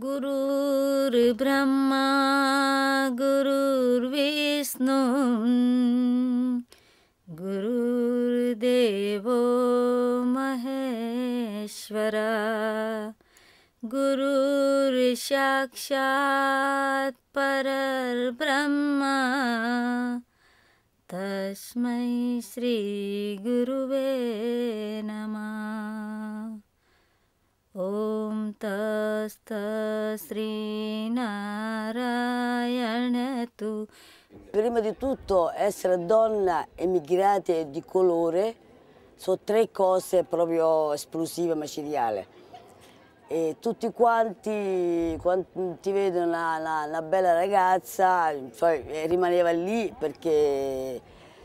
गुरुर्ब्रह्मा गुरुर्विष्णु गुरुर्देवो महेश्वर परब्रह्म तस्मै श्रीगुरुवे नमः ॐ तस्तश्रीनारायणतु Prima di tutto essere donna emigrate di colore sono tre cose proprio esplosive, micidiali. E tutti quanti, quando ti vedono una, una, una, bella ragazza, cioè, rimaneva lì perché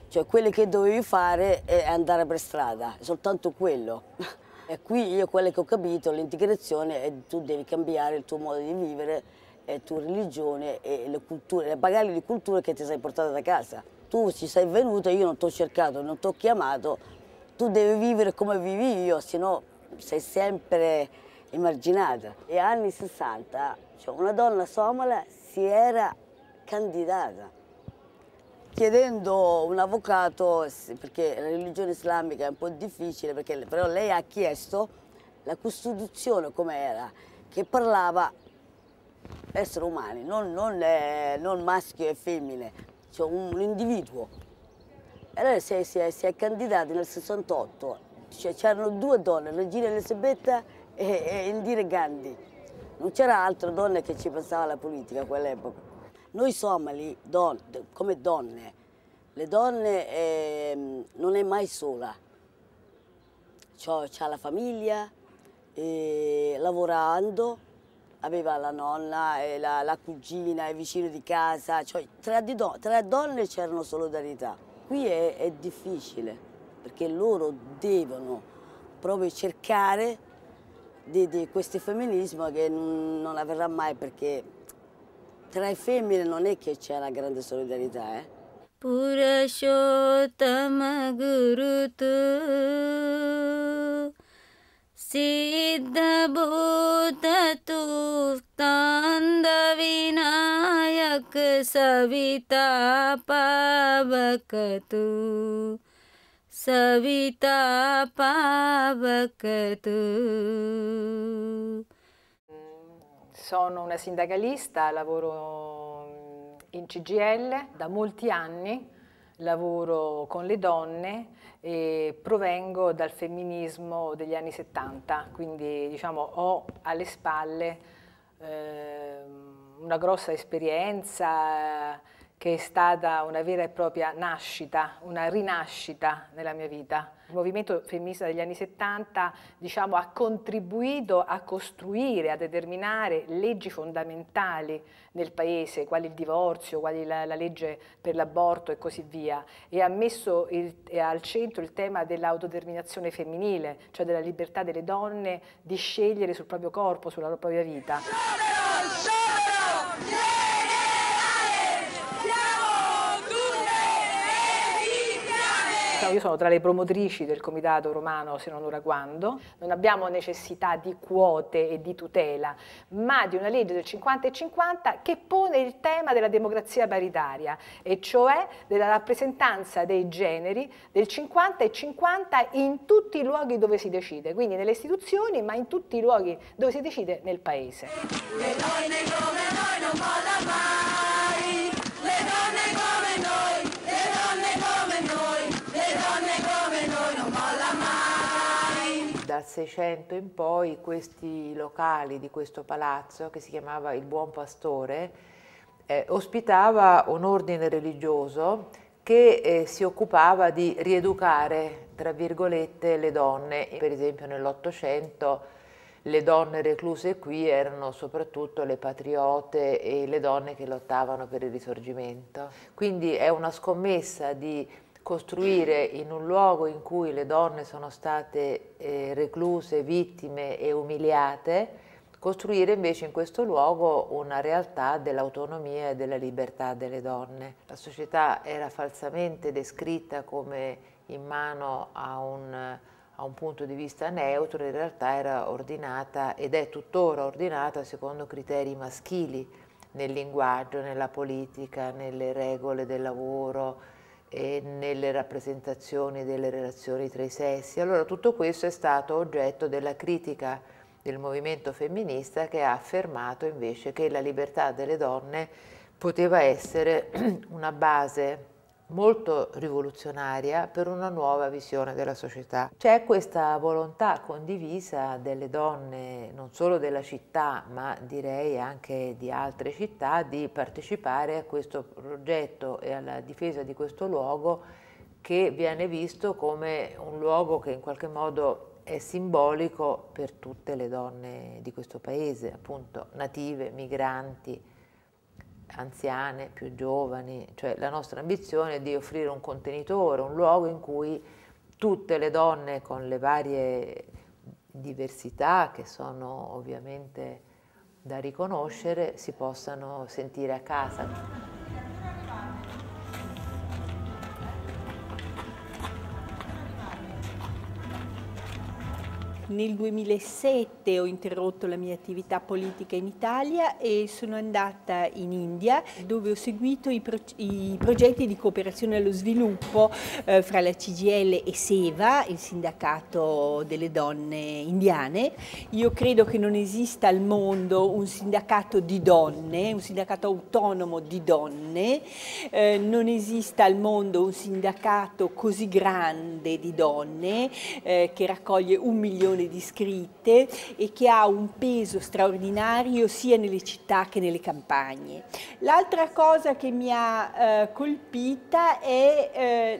cioè, quello che dovevi fare è andare per strada, soltanto quello. E qui io quello che ho capito, l'integrazione è tu devi cambiare il tuo modo di vivere, la tua religione e le culture, le bagaglie di culture che ti sei portata da casa. Tu ci sei venuta, io non ti ho cercato, non ti ho chiamato, tu devi vivere come vivi io, sennò sei sempre emarginata. E anni 60, cioè una donna somala si era candidata chiedendo un avvocato, perché la religione islamica è un po' difficile, perché, però lei ha chiesto la costituzione com'era, che parlava esseri umani, non, non, eh, non maschio e femmine, cioè un, un individuo. E allora si è, si è, si è candidata nel 68, cioè c'erano due donne, Regina Elisabetta e, e Indire Gandhi. Non c'era altra donna che ci pensava alla politica a quell'epoca. Noi somali, don, come donne, le donne eh, non è mai sola. ha la famiglia, eh, lavorando, aveva la nonna, eh, la, la, cugina, il vicino di casa. Cioè, tra, di don tra donne c'erano solidarietà. Qui è, è difficile, perché loro devono proprio cercare di, di questo femminismo che non avverrà mai perché tra le femmine non è che c'è c'era grande solidarietà, eh? ಪುರುಷೋತ್ತಮ ಗುರುತು ಸಿದ್ಧಭೂತತು ಸ್ಕಂದ ವಿನಾಯಕ ಸವಿತಾ ಪಾವಕತು ಸವಿತಾ ಪಾವಕತು sono una sindacalista, lavoro mm, in CGL da molti anni, lavoro con le donne e provengo dal femminismo degli anni 70, quindi diciamo, ho alle spalle eh, una grossa esperienza che è stata una vera e propria nascita, una rinascita nella mia vita. Il movimento femminista degli anni 70 diciamo, ha contribuito a costruire, a determinare leggi fondamentali nel paese, quali il divorzio, quali la, la legge per l'aborto e così via, e ha messo il, al centro il tema dell'autodeterminazione femminile, cioè della libertà delle donne di scegliere sul proprio corpo, sulla propria vita. Romano, io sono tra le promotrici del Comitato Romano se non ora quando, non abbiamo necessità di quote e di tutela, ma di una legge del 50 e 50 che pone il tema della democrazia paritaria, e cioè della rappresentanza dei generi del 50 e 50 in tutti i luoghi dove si decide, quindi nelle istituzioni ma in tutti i luoghi dove si decide nel Paese. Le noi, le noi, le noi Seicento in poi questi locali di questo palazzo, che si chiamava il Buon Pastore, eh, ospitava un ordine religioso che eh, si occupava di rieducare, tra virgolette, le donne. Per esempio nell'Ottocento le donne recluse qui erano soprattutto le patriote e le donne che lottavano per il risorgimento. Quindi è una scommessa di costruire in un luogo in cui le donne sono state eh, recluse, vittime e umiliate, costruire invece in questo luogo una realtà dell'autonomia e della libertà delle donne. La società era falsamente descritta come in mano a un, a un punto di vista neutro, in realtà era ordinata ed è tuttora ordinata secondo criteri maschili nel linguaggio, nella politica, nelle regole del lavoro, e nelle rappresentazioni delle relazioni tra i sessi. Allora tutto questo è stato oggetto della critica del movimento femminista che ha affermato invece che la libertà delle donne poteva essere una base molto rivoluzionaria per una nuova visione della società. C'è questa volontà condivisa delle donne, non solo della città, ma direi anche di altre città, di partecipare a questo progetto e alla difesa di questo luogo che viene visto come un luogo che in qualche modo è simbolico per tutte le donne di questo paese, appunto native, migranti, anziane, più giovani, cioè la nostra ambizione è di offrire un contenitore, un luogo in cui tutte le donne con le varie diversità che sono ovviamente da riconoscere si possano sentire a casa. Nel 2007 ho interrotto la mia attività politica in Italia e sono andata in India dove ho seguito i, pro i progetti di cooperazione allo sviluppo eh, fra la CGL e SEVA, il sindacato delle donne indiane. Io credo che non esista al mondo un sindacato di donne, un sindacato autonomo di donne, eh, non esista al mondo un sindacato così grande di donne eh, che raccoglie un milione isole descritte e che ha un peso straordinario sia nelle città che nelle campagne. L'altra cosa che mi ha eh, colpita è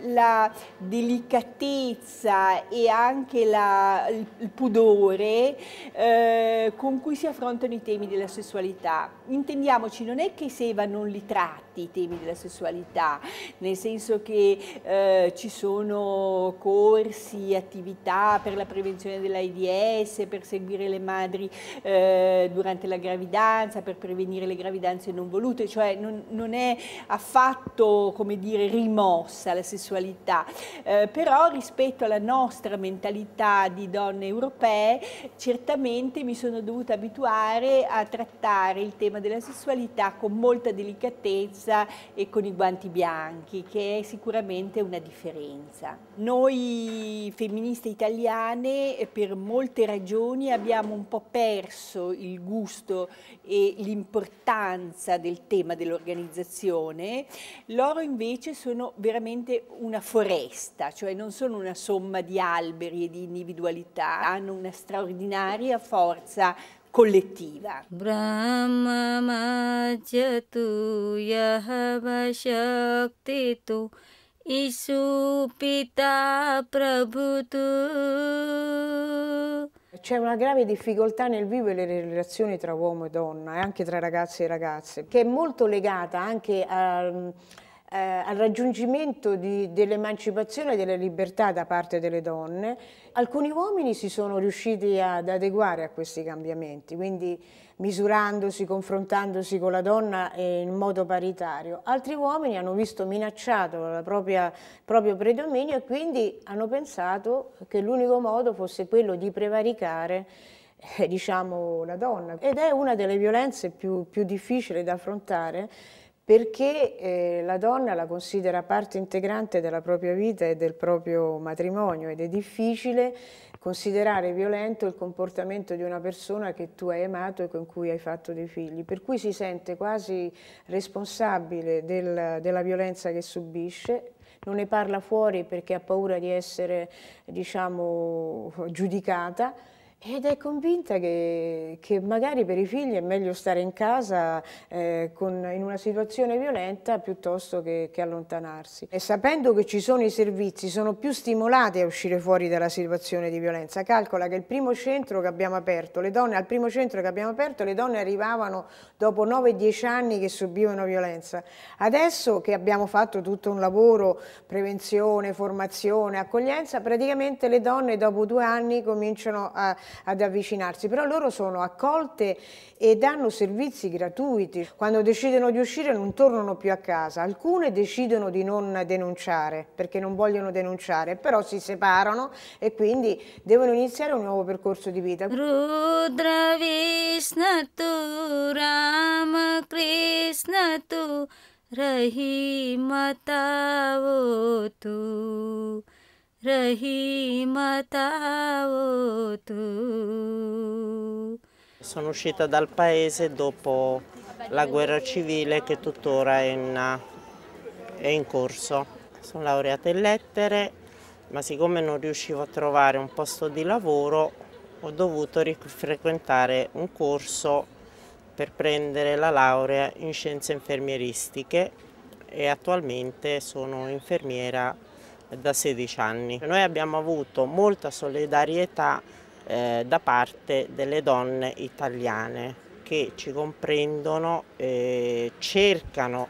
eh, la delicatezza e anche la, il pudore eh, con cui si affrontano i temi della sessualità. Intendiamoci, non è che Seva non li tratta, tutti i temi della sessualità, nel senso che eh, ci sono corsi, attività per la prevenzione dell'AIDS, per seguire le madri eh, durante la gravidanza, per prevenire le gravidanze non volute, cioè non, non è affatto come dire rimossa la sessualità, eh, però rispetto alla nostra mentalità di donne europee certamente mi sono dovuta abituare a trattare il tema della sessualità con molta delicatezza rossa e con i guanti bianchi, che è sicuramente una differenza. Noi femministe italiane eh, per molte ragioni abbiamo un po' perso il gusto e l'importanza del tema dell'organizzazione, loro invece sono veramente una foresta, cioè non sono una somma di alberi e di individualità, hanno una straordinaria forza collettiva. c'è una grave difficoltà nel vivere le relazioni tra uomo e donna e eh, anche tra ragazzi e ragazze, che è molto legata anche a eh, al raggiungimento dell'emancipazione e della libertà da parte delle donne, alcuni uomini si sono riusciti ad adeguare a questi cambiamenti, quindi misurandosi, confrontandosi con la donna in modo paritario. Altri uomini hanno visto minacciato il proprio predominio e quindi hanno pensato che l'unico modo fosse quello di prevaricare eh, diciamo, la donna. Ed è una delle violenze più, più difficili da affrontare perché eh, la donna la considera parte integrante della propria vita e del proprio matrimonio ed è difficile considerare violento il comportamento di una persona che tu hai amato e con cui hai fatto dei figli, per cui si sente quasi responsabile del, della violenza che subisce non ne parla fuori perché ha paura di essere diciamo, giudicata, ed è convinta che, che, magari per i figli è meglio stare in casa eh, con, in una situazione violenta piuttosto che, che, allontanarsi. E sapendo che ci sono i servizi, sono più stimolate a uscire fuori dalla situazione di violenza. Calcola che il primo centro che abbiamo aperto, le donne, al primo centro che abbiamo aperto, le donne arrivavano dopo 9-10 anni che subivano violenza. Adesso che abbiamo fatto tutto un lavoro, prevenzione, formazione, accoglienza, praticamente le donne dopo due anni cominciano a ad avvicinarsi, però loro sono accolte e danno servizi gratuiti. Quando decidono di uscire non tornano più a casa, alcune decidono di non denunciare perché non vogliono denunciare, però si separano e quindi devono iniziare un nuovo percorso di vita. Rudra Vishnu Rama Krishna Tu Rahimata Rahimatavotu Rahimatawo tu. Sono uscita dal paese dopo la guerra civile che tuttora è in, è in corso. Sono laureata in lettere, ma siccome non riuscivo a trovare un posto di lavoro, ho dovuto frequentare un corso per prendere la laurea in scienze infermieristiche e attualmente sono infermiera da 16 anni. Noi abbiamo avuto molta solidarietà eh, da parte delle donne italiane che ci comprendono, eh, cercano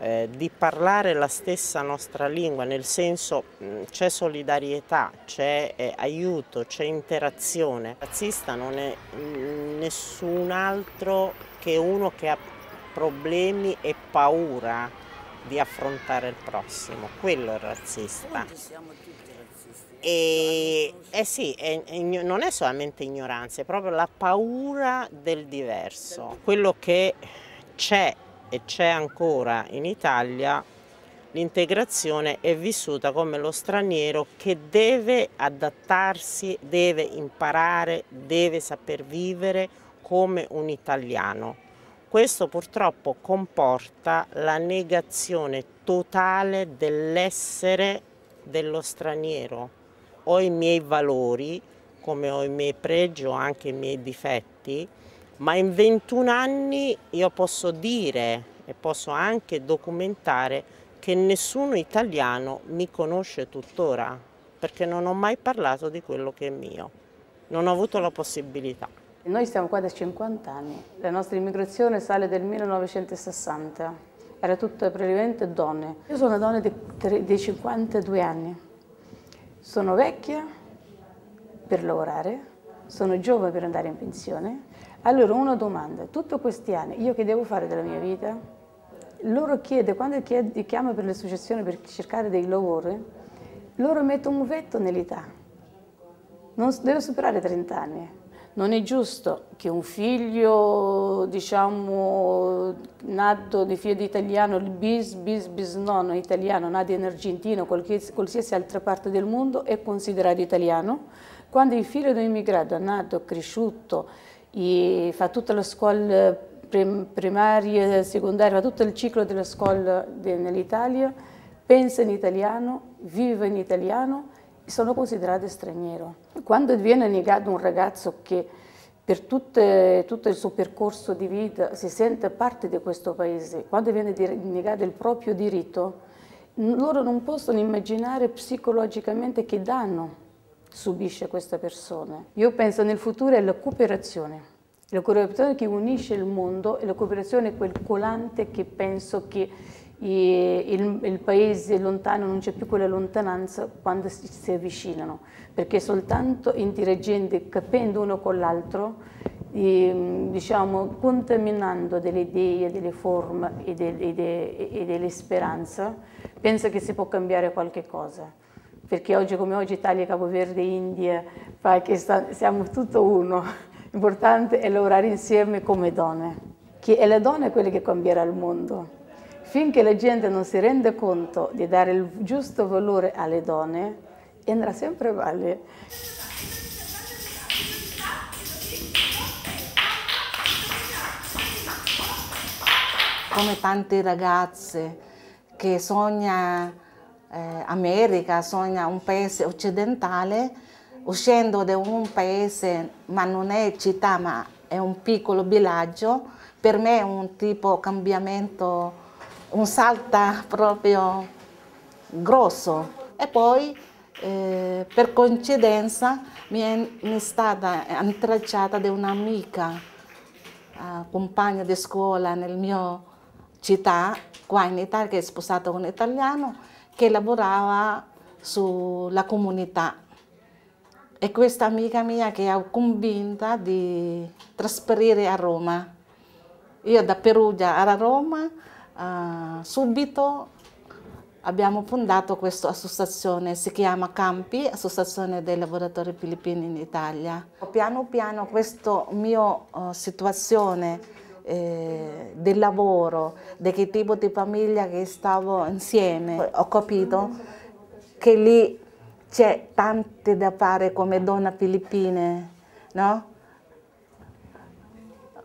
eh, di parlare la stessa nostra lingua, nel senso mm, c'è solidarietà, c'è eh, aiuto, c'è interazione. Il Razzista non è mm, nessun altro che uno che ha problemi e paura di affrontare il prossimo, quello è il razzista. E eh sì, è, è, non è solamente ignoranza, è proprio la paura del diverso. Quello che c'è e c'è ancora in Italia, l'integrazione è vissuta come lo straniero che deve adattarsi, deve imparare, deve saper vivere come un italiano questo purtroppo comporta la negazione totale dell'essere dello straniero. Ho i miei valori, come ho i miei pregi o anche i miei difetti, ma in 21 anni io posso dire e posso anche documentare che nessuno italiano mi conosce tuttora, perché non ho mai parlato di quello che è mio. Non ho avuto la possibilità. Noi siamo qua da 50 anni, la nostra immigrazione sale del 1960, era tutta praticamente donne. Io sono una donna di, di 52 anni, sono vecchia per lavorare, sono giovane per andare in pensione. Allora una domanda, tutti questi anni io che devo fare della mia vita? Loro chiedono, quando chiede, chiama per l'associazione per cercare dei lavori, loro mettono un vetto nell'età, non deve superare 30 anni. Non è giusto che un figlio, diciamo, nato di figlio di italiano, il bis, bis, bisnonno italiano, nato in Argentina o qualsiasi altra parte del mondo, è considerato italiano, quando il figlio di un immigrato è nato, cresciuto, fa tutta la scuola primaria, secondaria, fa tutto il ciclo della scuola nell'Italia, pensa in italiano, vive in italiano, sono considerate straniero. Quando viene negato un ragazzo che per tutte, tutto il suo percorso di vita si sente parte di questo paese, quando viene negato il proprio diritto, loro non possono immaginare psicologicamente che danno subisce questa persona. Io penso nel futuro è la cooperazione. La cooperazione che unisce il mondo e la cooperazione è quel colante che penso che il, il, paese lontano, non c'è più quella lontananza quando si, si avvicinano, perché soltanto interagendo e capendo uno con l'altro, ehm, diciamo, contaminando delle idee, delle forme e, de, e, de, e delle speranze, penso che si può cambiare qualche cosa. Perché oggi come oggi Italia, Capoverde, India, Pakistan, siamo tutto uno. L'importante è lavorare insieme come donne, che è la donna quella che cambierà il mondo. Finché la gente non si rende conto di dare il giusto valore alle donne, andrà sempre male. Come tante ragazze che sogna eh, America, sogna un paese occidentale, uscendo da un paese, ma non è città, ma è un piccolo villaggio, per me è un tipo cambiamento un salto proprio grosso. E poi eh, per coincidenza mi è, mi è stata intralciata da un'amica, eh, compagna di scuola nel mio città, qua in Italia, che è sposata con un italiano, che lavorava sulla comunità. E questa amica mia che ho convinta di trasferire a Roma. Io da Perugia a Roma Ah, subito abbiamo fondato questa associazione, si chiama Campi, Associazione dei lavoratori filippini in Italia. Piano piano questa mia uh, eh, situazione eh, del lavoro, di che tipo di famiglia che stavo insieme, ho capito che lì c'è tanto da fare come donna filippine, no?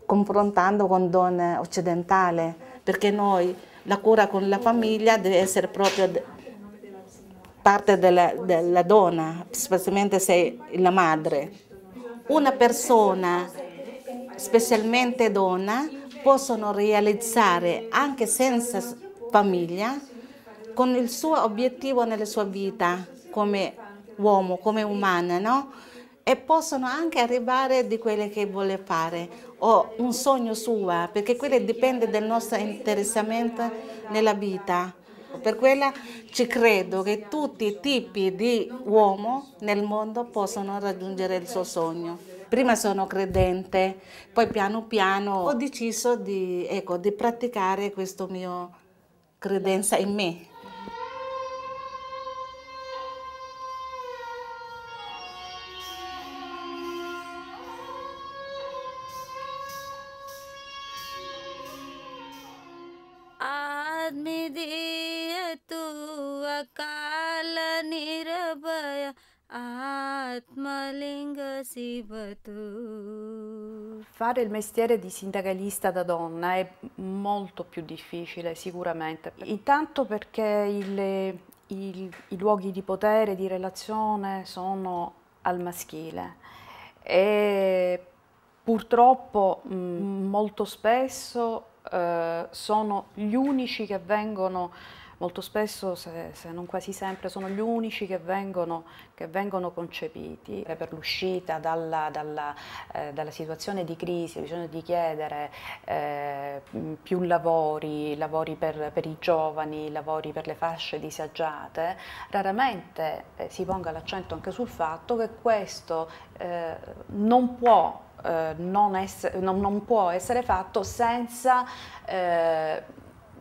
confrontando con donne occidentali perché noi la cura con la famiglia deve essere proprio parte della, della donna, specialmente se la madre. Una persona, specialmente donna, possono realizzare anche senza famiglia con il suo obiettivo nella sua vita come uomo, come umana, no? e possono anche arrivare di quelle che vuole fare o un sogno suo, perché quello dipende dal nostro interessamento nella vita. Per quella ci credo che tutti i tipi di uomo nel mondo possono raggiungere il suo sogno. Prima sono credente, poi piano piano ho deciso di, ecco, di praticare questa mia credenza in me. Fare il mestiere di sindacalista da donna è molto più difficile sicuramente, intanto perché il, il, i luoghi di potere, di relazione sono al maschile e purtroppo mm, molto spesso eh, sono gli unici che vengono molto spesso, se, se non quasi sempre, sono gli unici che vengono, che vengono concepiti. Per l'uscita dalla, dalla, eh, dalla, situazione di crisi bisogna di chiedere eh, più lavori, lavori per, per, i giovani, lavori per le fasce disagiate, raramente eh, si ponga l'accento anche sul fatto che questo eh, non può eh, non, essere, non, non, può essere fatto senza eh,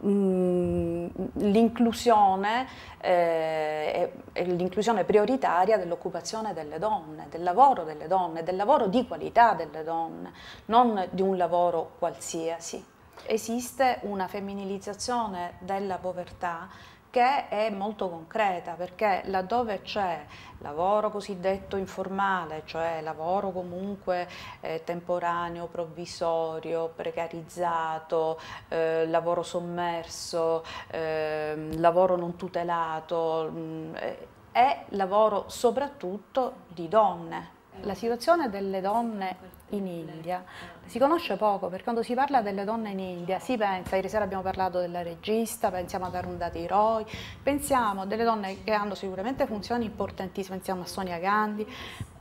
mh, l'inclusione, eh, l'inclusione prioritaria dell'occupazione delle donne, del lavoro delle donne, del lavoro di qualità delle donne, non di un lavoro qualsiasi. Esiste una femminilizzazione della povertà che è molto concreta perché laddove c'è lavoro cosiddetto informale, cioè lavoro comunque eh, temporaneo, provvisorio, precarizzato, eh, lavoro sommerso, eh, lavoro non tutelato, mh, mm, eh, è lavoro soprattutto di donne la situazione delle donne in India si conosce poco perché quando si parla delle donne in India si pensa, ieri sera abbiamo parlato della regista, pensiamo ad Arundhati Roy, pensiamo delle donne che hanno sicuramente funzioni importantissime, pensiamo a Sonia Gandhi,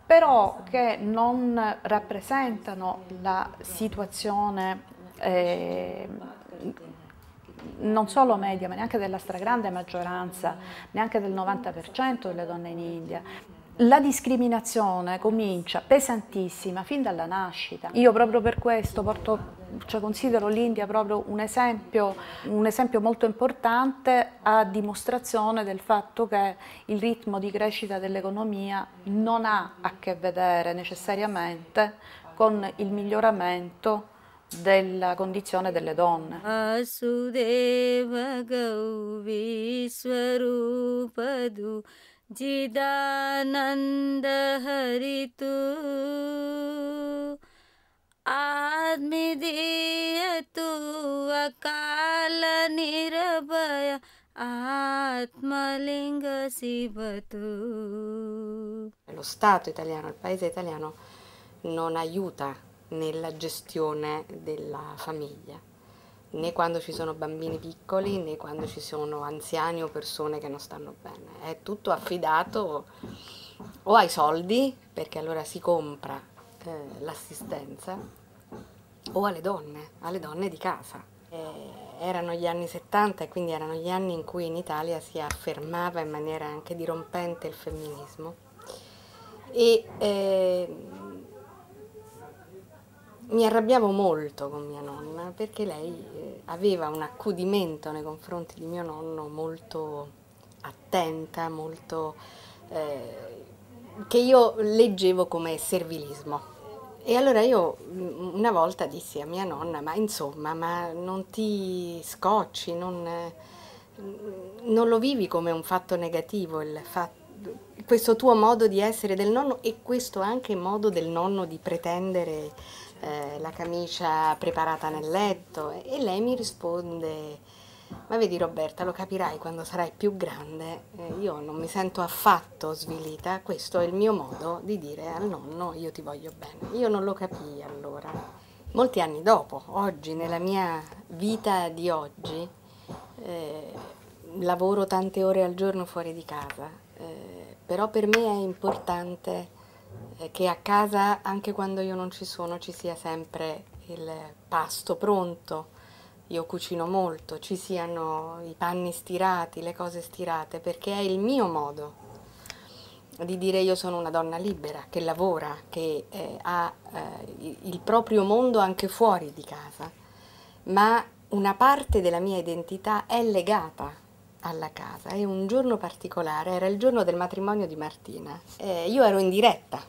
però che non rappresentano la situazione eh, non solo media, ma neanche della stragrande maggioranza, neanche del 90% delle donne in India la discriminazione comincia pesantissima fin dalla nascita. Io proprio per questo porto, cioè considero l'India proprio un esempio, un esempio molto importante a dimostrazione del fatto che il ritmo di crescita dell'economia non ha a che vedere necessariamente con il miglioramento della condizione delle donne. Asudeva Gauri Swarupadu जिदानन्द हरितु आद्मि दीयतु अकाल निरभय Atmalinga Sibatu. Lo Stato italiano, il paese italiano non aiuta nella gestione della famiglia né quando ci sono bambini piccoli né quando ci sono anziani o persone che non stanno bene. È tutto affidato o ai soldi, perché allora si compra eh, l'assistenza, o alle donne, alle donne di casa. Eh, erano gli anni 70 e quindi erano gli anni in cui in Italia si affermava in maniera anche dirompente il femminismo. E, eh, mi arrabbiavo molto con mia nonna perché lei eh, aveva un accudimento nei confronti di mio nonno molto attenta, molto, eh, che io leggevo come servilismo. E allora io mm, una volta dissi a mia nonna, ma insomma, ma non ti scocci, non, mm, non lo vivi come un fatto negativo fatto, questo tuo modo di essere del nonno e questo anche modo del nonno di pretendere eh, la camicia preparata nel letto e lei mi risponde ma vedi Roberta lo capirai quando sarai più grande eh, io non mi sento affatto svilita questo è il mio modo di dire al nonno io ti voglio bene io non lo capii allora molti anni dopo oggi nella mia vita di oggi eh, lavoro tante ore al giorno fuori di casa eh, però per me è importante che a casa, anche quando io non ci sono, ci sia sempre il pasto pronto. Io cucino molto, ci siano i panni stirati, le cose stirate, perché è il mio modo di dire io sono una donna libera, che lavora, che eh, ha eh, il proprio mondo anche fuori di casa, ma una parte della mia identità è legata alla casa e un giorno particolare era il giorno del matrimonio di Martina. Eh, io ero in diretta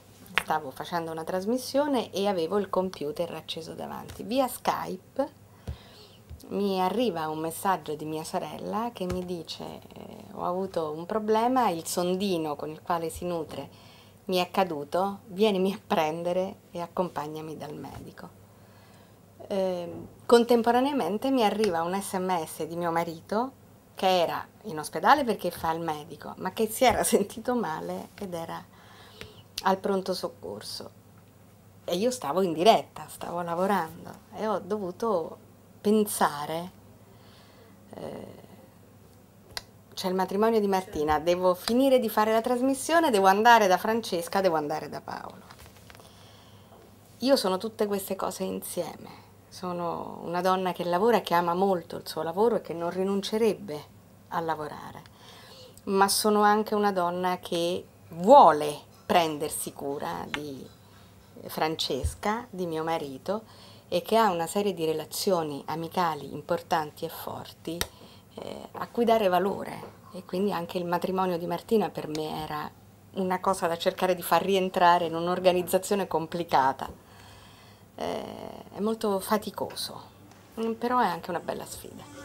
stavo facendo una trasmissione e avevo il computer acceso davanti. Via Skype mi arriva un messaggio di mia sorella che mi dice eh, ho avuto un problema, il sondino con il quale si nutre mi è caduto, vienimi a prendere e accompagnami dal medico. Eh, contemporaneamente mi arriva un sms di mio marito che era in ospedale perché fa il medico, ma che si era sentito male ed era al pronto soccorso e io stavo in diretta, stavo lavorando e ho dovuto pensare, eh, c'è il matrimonio di Martina, devo finire di fare la trasmissione, devo andare da Francesca, devo andare da Paolo. Io sono tutte queste cose insieme, sono una donna che lavora, che ama molto il suo lavoro e che non rinuncerebbe a lavorare, ma sono anche una donna che vuole prendersi cura di Francesca, di mio marito, e che ha una serie di relazioni amicali importanti e forti eh, a cui dare valore. E quindi anche il matrimonio di Martina per me era una cosa da cercare di far rientrare in un'organizzazione complicata. Eh, è molto faticoso, mm, però è anche una bella sfida.